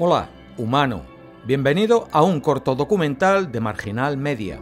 Hola, humano. Bienvenido a un corto documental de Marginal Media.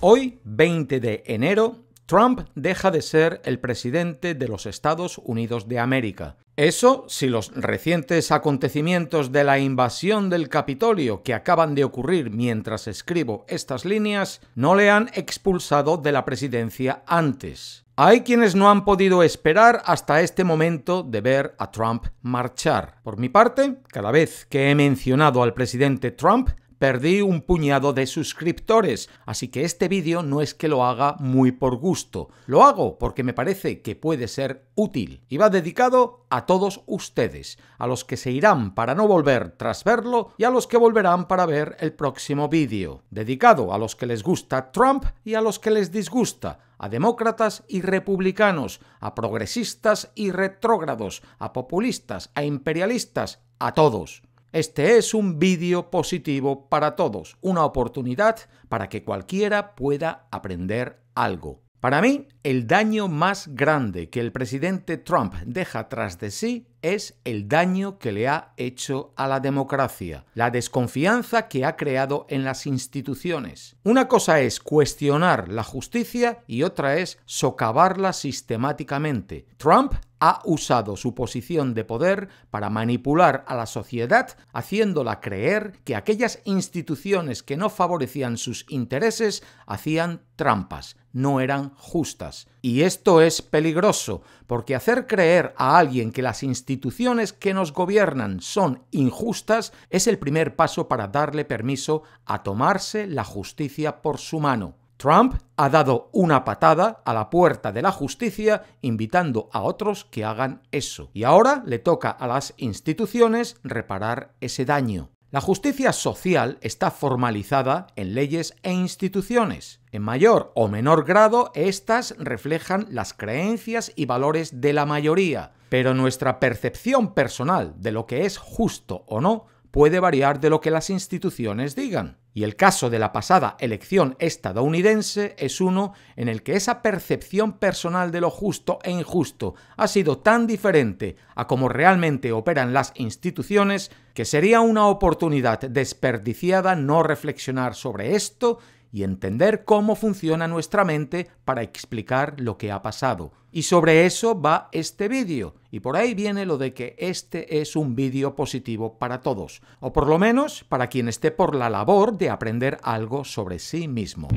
Hoy, 20 de enero, Trump deja de ser el presidente de los Estados Unidos de América. Eso si los recientes acontecimientos de la invasión del Capitolio que acaban de ocurrir mientras escribo estas líneas no le han expulsado de la presidencia antes. Hay quienes no han podido esperar hasta este momento de ver a Trump marchar. Por mi parte, cada vez que he mencionado al presidente Trump, Perdí un puñado de suscriptores, así que este vídeo no es que lo haga muy por gusto. Lo hago porque me parece que puede ser útil y va dedicado a todos ustedes, a los que se irán para no volver tras verlo y a los que volverán para ver el próximo vídeo. Dedicado a los que les gusta Trump y a los que les disgusta, a demócratas y republicanos, a progresistas y retrógrados, a populistas, a imperialistas, a todos. Este es un vídeo positivo para todos, una oportunidad para que cualquiera pueda aprender algo. Para mí, el daño más grande que el presidente Trump deja tras de sí es el daño que le ha hecho a la democracia, la desconfianza que ha creado en las instituciones. Una cosa es cuestionar la justicia y otra es socavarla sistemáticamente. Trump ha usado su posición de poder para manipular a la sociedad, haciéndola creer que aquellas instituciones que no favorecían sus intereses hacían trampas, no eran justas. Y esto es peligroso, porque hacer creer a alguien que las instituciones instituciones que nos gobiernan son injustas es el primer paso para darle permiso a tomarse la justicia por su mano. Trump ha dado una patada a la puerta de la justicia invitando a otros que hagan eso. Y ahora le toca a las instituciones reparar ese daño. La justicia social está formalizada en leyes e instituciones. En mayor o menor grado, estas reflejan las creencias y valores de la mayoría, pero nuestra percepción personal de lo que es justo o no puede variar de lo que las instituciones digan. Y el caso de la pasada elección estadounidense es uno en el que esa percepción personal de lo justo e injusto ha sido tan diferente a como realmente operan las instituciones que sería una oportunidad desperdiciada no reflexionar sobre esto y entender cómo funciona nuestra mente para explicar lo que ha pasado. Y sobre eso va este vídeo. Y por ahí viene lo de que este es un vídeo positivo para todos, o por lo menos para quien esté por la labor de aprender algo sobre sí mismo.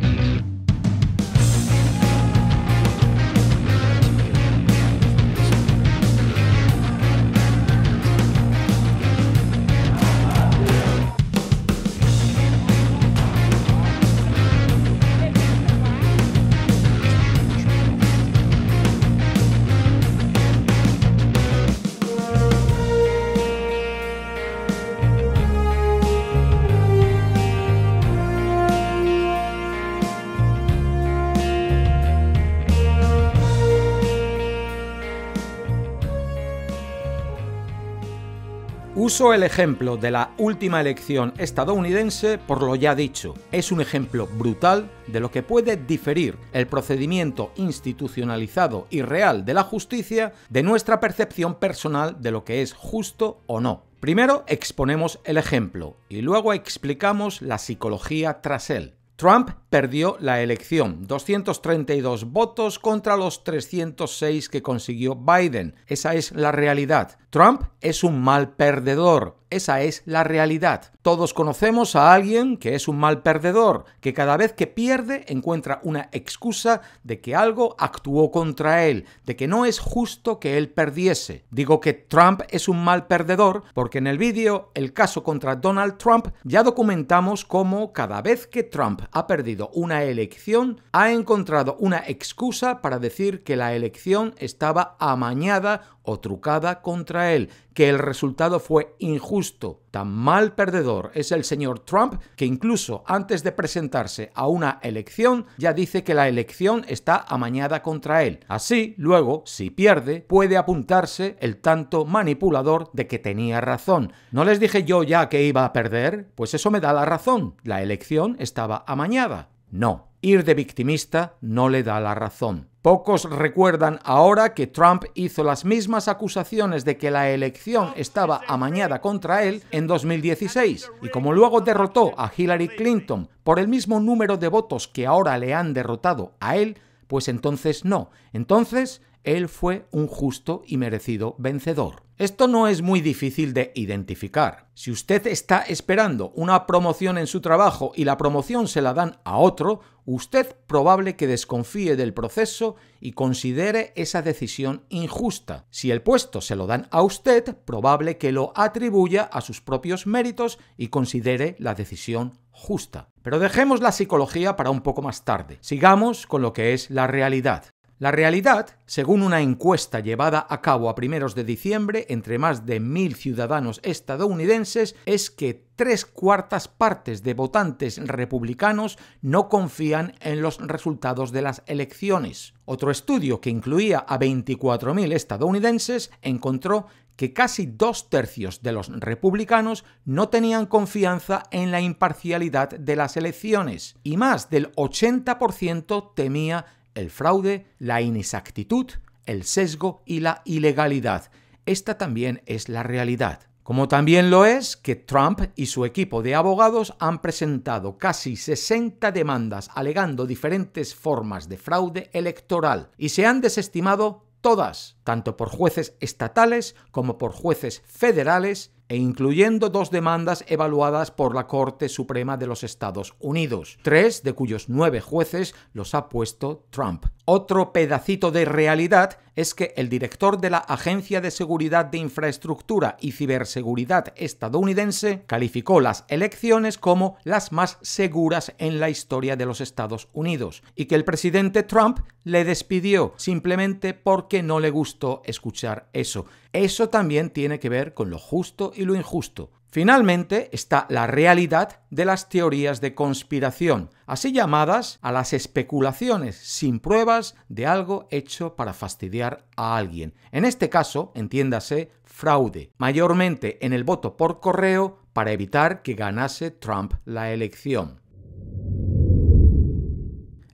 Uso el ejemplo de la última elección estadounidense por lo ya dicho. Es un ejemplo brutal de lo que puede diferir el procedimiento institucionalizado y real de la justicia de nuestra percepción personal de lo que es justo o no. Primero exponemos el ejemplo y luego explicamos la psicología tras él. Trump perdió la elección, 232 votos contra los 306 que consiguió Biden. Esa es la realidad. Trump es un mal perdedor, esa es la realidad. Todos conocemos a alguien que es un mal perdedor, que cada vez que pierde encuentra una excusa de que algo actuó contra él, de que no es justo que él perdiese. Digo que Trump es un mal perdedor porque en el vídeo El caso contra Donald Trump ya documentamos cómo cada vez que Trump ha perdido una elección, ha encontrado una excusa para decir que la elección estaba amañada o trucada contra él, que el resultado fue injusto. Tan mal perdedor es el señor Trump que incluso antes de presentarse a una elección ya dice que la elección está amañada contra él. Así, luego, si pierde, puede apuntarse el tanto manipulador de que tenía razón. ¿No les dije yo ya que iba a perder? Pues eso me da la razón. La elección estaba amañada. No, ir de victimista no le da la razón. Pocos recuerdan ahora que Trump hizo las mismas acusaciones de que la elección estaba amañada contra él en 2016 y como luego derrotó a Hillary Clinton por el mismo número de votos que ahora le han derrotado a él, pues entonces no. Entonces él fue un justo y merecido vencedor. Esto no es muy difícil de identificar. Si usted está esperando una promoción en su trabajo y la promoción se la dan a otro, usted probable que desconfíe del proceso y considere esa decisión injusta. Si el puesto se lo dan a usted, probable que lo atribuya a sus propios méritos y considere la decisión justa. Pero dejemos la psicología para un poco más tarde. Sigamos con lo que es la realidad. La realidad, según una encuesta llevada a cabo a primeros de diciembre entre más de mil ciudadanos estadounidenses, es que tres cuartas partes de votantes republicanos no confían en los resultados de las elecciones. Otro estudio que incluía a 24.000 estadounidenses encontró que casi dos tercios de los republicanos no tenían confianza en la imparcialidad de las elecciones y más del 80% temía el fraude, la inexactitud, el sesgo y la ilegalidad. Esta también es la realidad. Como también lo es que Trump y su equipo de abogados han presentado casi 60 demandas alegando diferentes formas de fraude electoral y se han desestimado todas, tanto por jueces estatales como por jueces federales e incluyendo dos demandas evaluadas por la Corte Suprema de los Estados Unidos, tres de cuyos nueve jueces los ha puesto Trump. Otro pedacito de realidad es que el director de la Agencia de Seguridad de Infraestructura y Ciberseguridad estadounidense calificó las elecciones como las más seguras en la historia de los Estados Unidos y que el presidente Trump le despidió simplemente porque no le gustó escuchar eso. Eso también tiene que ver con lo justo y lo injusto. Finalmente está la realidad de las teorías de conspiración, así llamadas a las especulaciones sin pruebas de algo hecho para fastidiar a alguien. En este caso, entiéndase, fraude, mayormente en el voto por correo para evitar que ganase Trump la elección.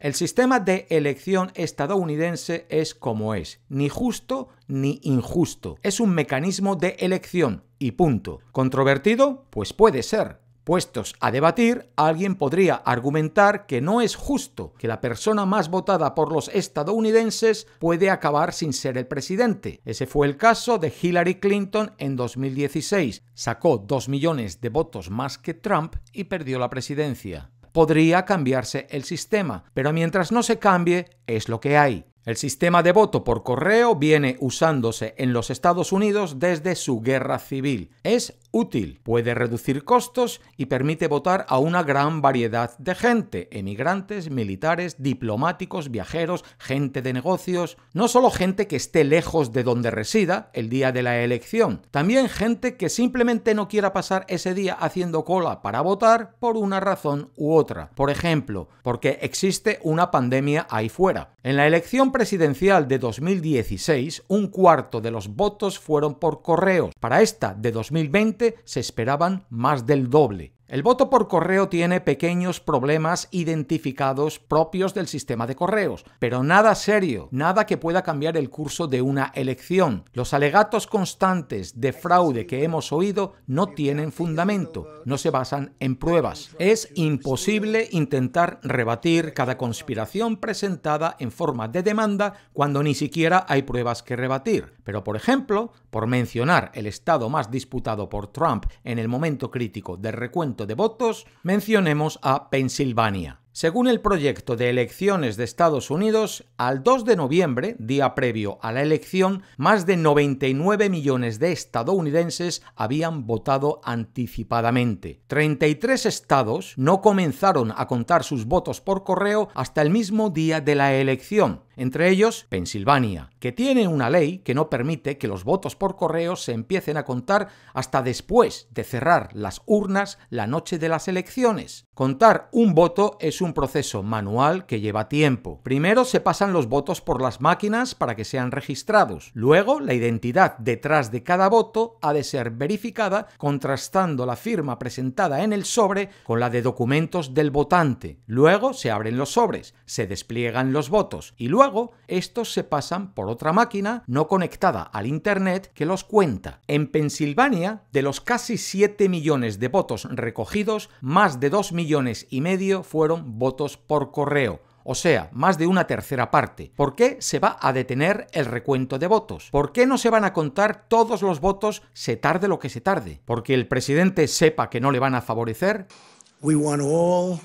El sistema de elección estadounidense es como es, ni justo ni injusto. Es un mecanismo de elección y punto. ¿Controvertido? Pues puede ser. Puestos a debatir, alguien podría argumentar que no es justo que la persona más votada por los estadounidenses puede acabar sin ser el presidente. Ese fue el caso de Hillary Clinton en 2016. Sacó dos millones de votos más que Trump y perdió la presidencia podría cambiarse el sistema, pero mientras no se cambie, es lo que hay. El sistema de voto por correo viene usándose en los Estados Unidos desde su guerra civil. Es útil, puede reducir costos y permite votar a una gran variedad de gente, emigrantes, militares, diplomáticos, viajeros, gente de negocios, no solo gente que esté lejos de donde resida el día de la elección, también gente que simplemente no quiera pasar ese día haciendo cola para votar por una razón u otra. Por ejemplo, porque existe una pandemia ahí fuera. En la elección presidencial de 2016, un cuarto de los votos fueron por correos. Para esta de 2020, se esperaban más del doble. El voto por correo tiene pequeños problemas identificados propios del sistema de correos, pero nada serio, nada que pueda cambiar el curso de una elección. Los alegatos constantes de fraude que hemos oído no tienen fundamento, no se basan en pruebas. Es imposible intentar rebatir cada conspiración presentada en forma de demanda cuando ni siquiera hay pruebas que rebatir. Pero, por ejemplo, por mencionar el estado más disputado por Trump en el momento crítico del recuento de votos, mencionemos a Pensilvania. Según el proyecto de elecciones de Estados Unidos, al 2 de noviembre, día previo a la elección, más de 99 millones de estadounidenses habían votado anticipadamente. 33 estados no comenzaron a contar sus votos por correo hasta el mismo día de la elección entre ellos Pensilvania, que tiene una ley que no permite que los votos por correo se empiecen a contar hasta después de cerrar las urnas la noche de las elecciones. Contar un voto es un proceso manual que lleva tiempo. Primero se pasan los votos por las máquinas para que sean registrados. Luego, la identidad detrás de cada voto ha de ser verificada contrastando la firma presentada en el sobre con la de documentos del votante. Luego se abren los sobres, se despliegan los votos y luego estos se pasan por otra máquina no conectada al Internet que los cuenta. En Pensilvania, de los casi 7 millones de votos recogidos, más de 2 millones y medio fueron votos por correo o sea, más de una tercera parte. ¿Por qué se va a detener el recuento de votos? ¿Por qué no se van a contar todos los votos se tarde lo que se tarde? ¿Porque el presidente sepa que no le van a favorecer? We want all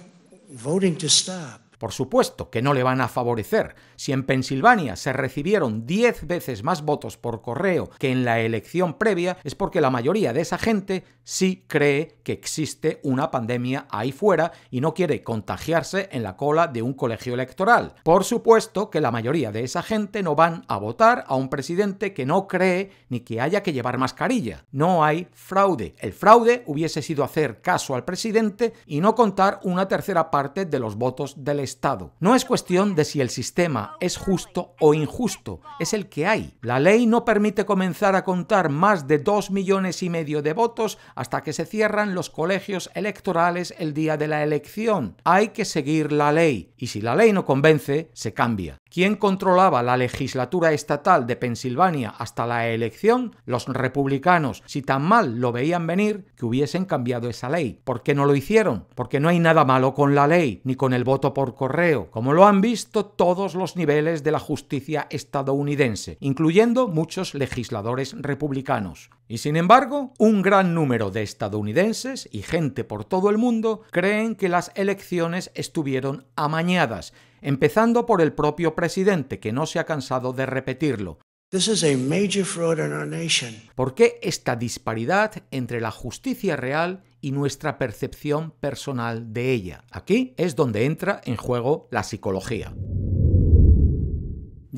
voting to stop. Por supuesto que no le van a favorecer. Si en Pensilvania se recibieron 10 veces más votos por correo que en la elección previa, es porque la mayoría de esa gente sí cree que existe una pandemia ahí fuera y no quiere contagiarse en la cola de un colegio electoral. Por supuesto que la mayoría de esa gente no van a votar a un presidente que no cree ni que haya que llevar mascarilla. No hay fraude. El fraude hubiese sido hacer caso al presidente y no contar una tercera parte de los votos del Estado. No es cuestión de si el sistema es justo o injusto, es el que hay. La ley no permite comenzar a contar más de dos millones y medio de votos hasta que se cierran los colegios electorales el día de la elección. Hay que seguir la ley y si la ley no convence, se cambia. ¿Quién controlaba la legislatura estatal de Pensilvania hasta la elección, los republicanos, si tan mal lo veían venir, que hubiesen cambiado esa ley. ¿Por qué no lo hicieron? Porque no hay nada malo con la ley, ni con el voto por correo, como lo han visto todos los niveles de la justicia estadounidense, incluyendo muchos legisladores republicanos. Y sin embargo, un gran número de estadounidenses y gente por todo el mundo creen que las elecciones estuvieron amañadas, empezando por el propio presidente, que no se ha cansado de repetirlo. ¿Por qué esta disparidad entre la justicia real y nuestra percepción personal de ella? Aquí es donde entra en juego la psicología.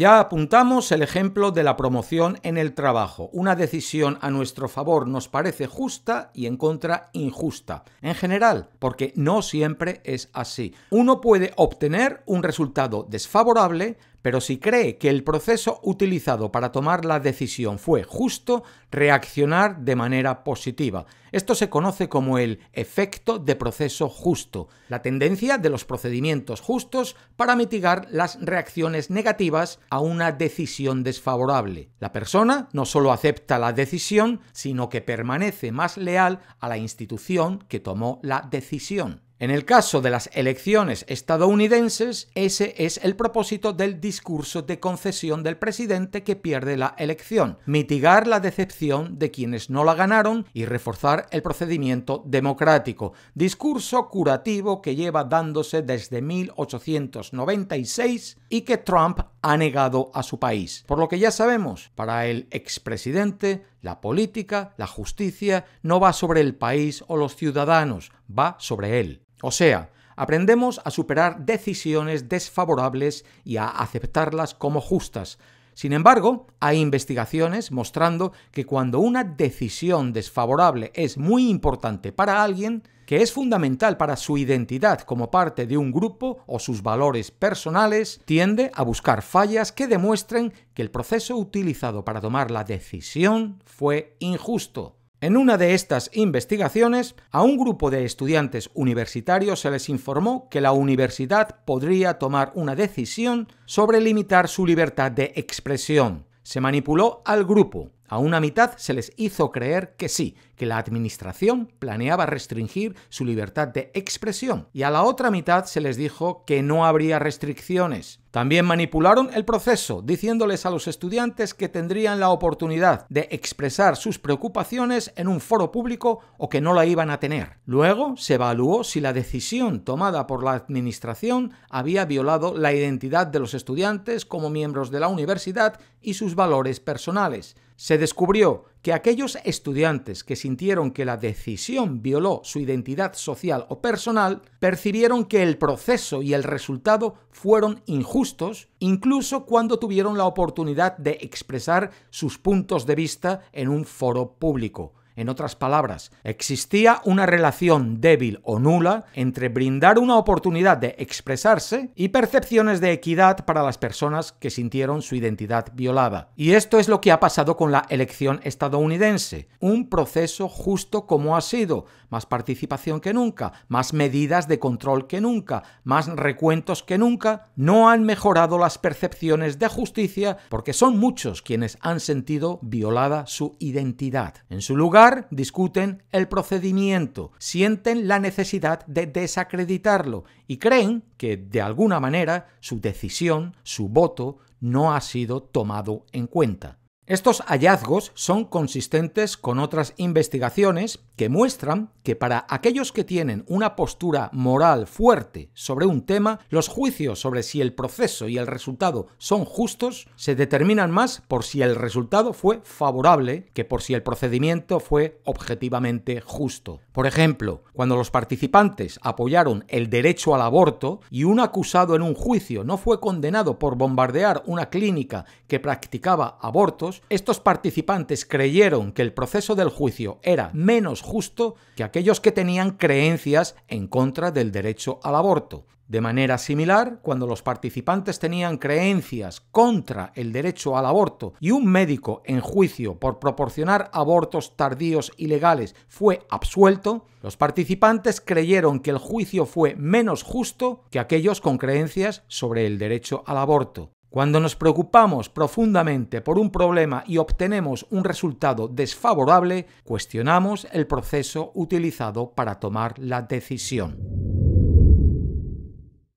Ya apuntamos el ejemplo de la promoción en el trabajo. Una decisión a nuestro favor nos parece justa y en contra injusta. En general, porque no siempre es así. Uno puede obtener un resultado desfavorable pero si cree que el proceso utilizado para tomar la decisión fue justo, reaccionar de manera positiva. Esto se conoce como el efecto de proceso justo, la tendencia de los procedimientos justos para mitigar las reacciones negativas a una decisión desfavorable. La persona no solo acepta la decisión, sino que permanece más leal a la institución que tomó la decisión. En el caso de las elecciones estadounidenses, ese es el propósito del discurso de concesión del presidente que pierde la elección, mitigar la decepción de quienes no la ganaron y reforzar el procedimiento democrático, discurso curativo que lleva dándose desde 1896 y que Trump ha negado a su país. Por lo que ya sabemos, para el expresidente, la política, la justicia, no va sobre el país o los ciudadanos, va sobre él. O sea, aprendemos a superar decisiones desfavorables y a aceptarlas como justas. Sin embargo, hay investigaciones mostrando que cuando una decisión desfavorable es muy importante para alguien, que es fundamental para su identidad como parte de un grupo o sus valores personales, tiende a buscar fallas que demuestren que el proceso utilizado para tomar la decisión fue injusto. En una de estas investigaciones, a un grupo de estudiantes universitarios se les informó que la universidad podría tomar una decisión sobre limitar su libertad de expresión. Se manipuló al grupo, a una mitad se les hizo creer que sí, que la administración planeaba restringir su libertad de expresión, y a la otra mitad se les dijo que no habría restricciones. También manipularon el proceso, diciéndoles a los estudiantes que tendrían la oportunidad de expresar sus preocupaciones en un foro público o que no la iban a tener. Luego se evaluó si la decisión tomada por la administración había violado la identidad de los estudiantes como miembros de la universidad y sus valores personales se descubrió que aquellos estudiantes que sintieron que la decisión violó su identidad social o personal, percibieron que el proceso y el resultado fueron injustos, incluso cuando tuvieron la oportunidad de expresar sus puntos de vista en un foro público. En otras palabras, existía una relación débil o nula entre brindar una oportunidad de expresarse y percepciones de equidad para las personas que sintieron su identidad violada. Y esto es lo que ha pasado con la elección estadounidense. Un proceso justo como ha sido. Más participación que nunca, más medidas de control que nunca, más recuentos que nunca. No han mejorado las percepciones de justicia porque son muchos quienes han sentido violada su identidad. En su lugar, discuten el procedimiento, sienten la necesidad de desacreditarlo y creen que, de alguna manera, su decisión, su voto, no ha sido tomado en cuenta. Estos hallazgos son consistentes con otras investigaciones que muestran que para aquellos que tienen una postura moral fuerte sobre un tema, los juicios sobre si el proceso y el resultado son justos se determinan más por si el resultado fue favorable que por si el procedimiento fue objetivamente justo. Por ejemplo, cuando los participantes apoyaron el derecho al aborto y un acusado en un juicio no fue condenado por bombardear una clínica que practicaba abortos, estos participantes creyeron que el proceso del juicio era menos justo que aquellos que tenían creencias en contra del derecho al aborto. De manera similar, cuando los participantes tenían creencias contra el derecho al aborto y un médico en juicio por proporcionar abortos tardíos ilegales fue absuelto, los participantes creyeron que el juicio fue menos justo que aquellos con creencias sobre el derecho al aborto. Cuando nos preocupamos profundamente por un problema y obtenemos un resultado desfavorable, cuestionamos el proceso utilizado para tomar la decisión.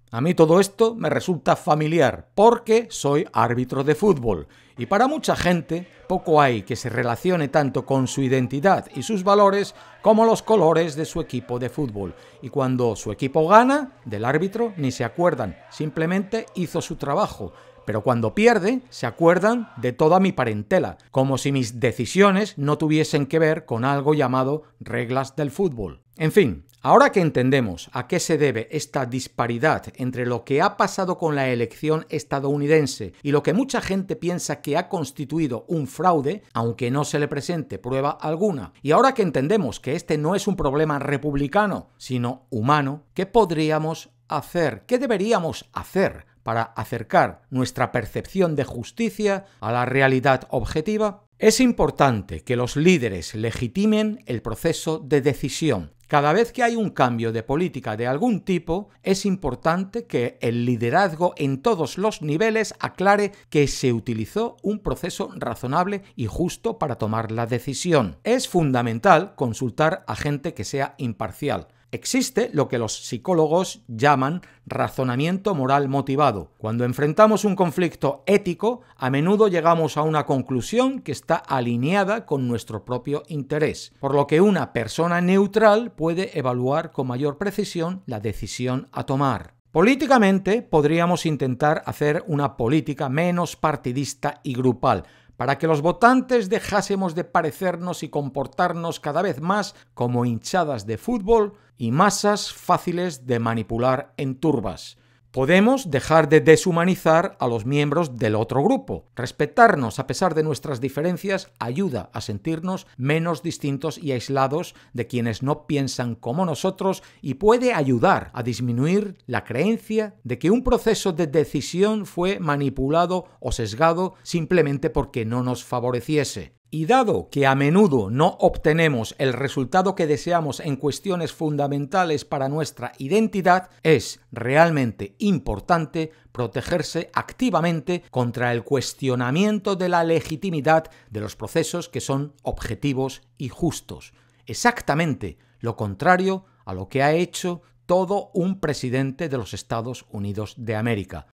A mí todo esto me resulta familiar porque soy árbitro de fútbol y para mucha gente poco hay que se relacione tanto con su identidad y sus valores como los colores de su equipo de fútbol. Y cuando su equipo gana, del árbitro ni se acuerdan, simplemente hizo su trabajo pero cuando pierde, se acuerdan de toda mi parentela, como si mis decisiones no tuviesen que ver con algo llamado reglas del fútbol. En fin, ahora que entendemos a qué se debe esta disparidad entre lo que ha pasado con la elección estadounidense y lo que mucha gente piensa que ha constituido un fraude, aunque no se le presente prueba alguna, y ahora que entendemos que este no es un problema republicano, sino humano, ¿qué podríamos hacer? ¿Qué deberíamos hacer para acercar nuestra percepción de justicia a la realidad objetiva? Es importante que los líderes legitimen el proceso de decisión. Cada vez que hay un cambio de política de algún tipo, es importante que el liderazgo en todos los niveles aclare que se utilizó un proceso razonable y justo para tomar la decisión. Es fundamental consultar a gente que sea imparcial Existe lo que los psicólogos llaman razonamiento moral motivado. Cuando enfrentamos un conflicto ético, a menudo llegamos a una conclusión que está alineada con nuestro propio interés, por lo que una persona neutral puede evaluar con mayor precisión la decisión a tomar. Políticamente podríamos intentar hacer una política menos partidista y grupal, para que los votantes dejásemos de parecernos y comportarnos cada vez más como hinchadas de fútbol y masas fáciles de manipular en turbas, Podemos dejar de deshumanizar a los miembros del otro grupo. Respetarnos a pesar de nuestras diferencias ayuda a sentirnos menos distintos y aislados de quienes no piensan como nosotros y puede ayudar a disminuir la creencia de que un proceso de decisión fue manipulado o sesgado simplemente porque no nos favoreciese. Y dado que a menudo no obtenemos el resultado que deseamos en cuestiones fundamentales para nuestra identidad, es realmente importante protegerse activamente contra el cuestionamiento de la legitimidad de los procesos que son objetivos y justos. Exactamente lo contrario a lo que ha hecho todo un presidente de los Estados Unidos de América.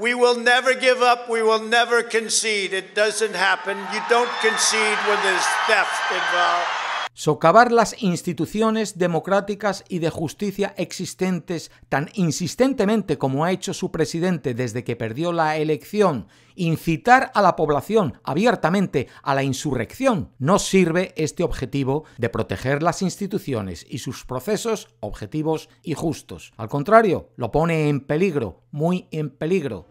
We will never give up. We will never concede. It doesn't happen. You don't concede when there's theft involved. Socavar las instituciones democráticas y de justicia existentes tan insistentemente como ha hecho su presidente desde que perdió la elección, incitar a la población abiertamente a la insurrección, no sirve este objetivo de proteger las instituciones y sus procesos objetivos y justos. Al contrario, lo pone en peligro, muy en peligro.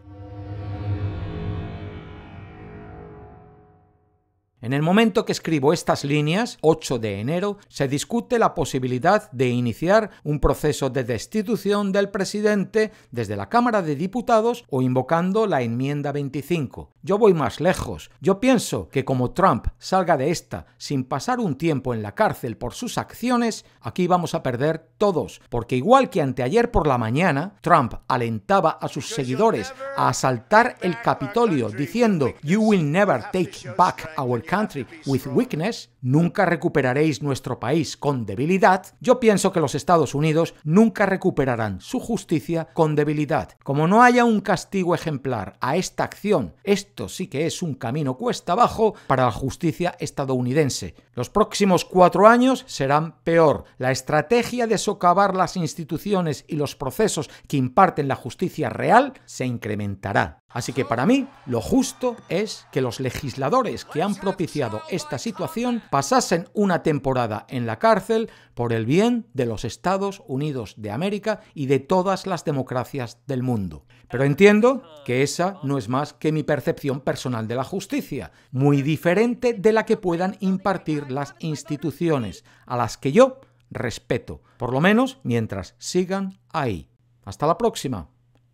En el momento que escribo estas líneas, 8 de enero, se discute la posibilidad de iniciar un proceso de destitución del presidente desde la Cámara de Diputados o invocando la enmienda 25. Yo voy más lejos. Yo pienso que como Trump salga de esta sin pasar un tiempo en la cárcel por sus acciones, aquí vamos a perder todos, porque igual que anteayer por la mañana, Trump alentaba a sus seguidores a asaltar el Capitolio diciendo, You will never take back our country with weakness, nunca recuperaréis nuestro país con debilidad, yo pienso que los Estados Unidos nunca recuperarán su justicia con debilidad. Como no haya un castigo ejemplar a esta acción, esto sí que es un camino cuesta abajo para la justicia estadounidense. Los próximos cuatro años serán peor. La estrategia de socavar las instituciones y los procesos que imparten la justicia real se incrementará. Así que para mí, lo justo es que los legisladores que han propiciado esta situación pasasen una temporada en la cárcel por el bien de los Estados Unidos de América y de todas las democracias del mundo. Pero entiendo que esa no es más que mi percepción personal de la justicia, muy diferente de la que puedan impartir las instituciones, a las que yo respeto, por lo menos mientras sigan ahí. Hasta la próxima.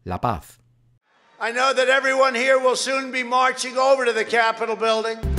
La paz. I know that everyone here will soon be marching over to the Capitol building.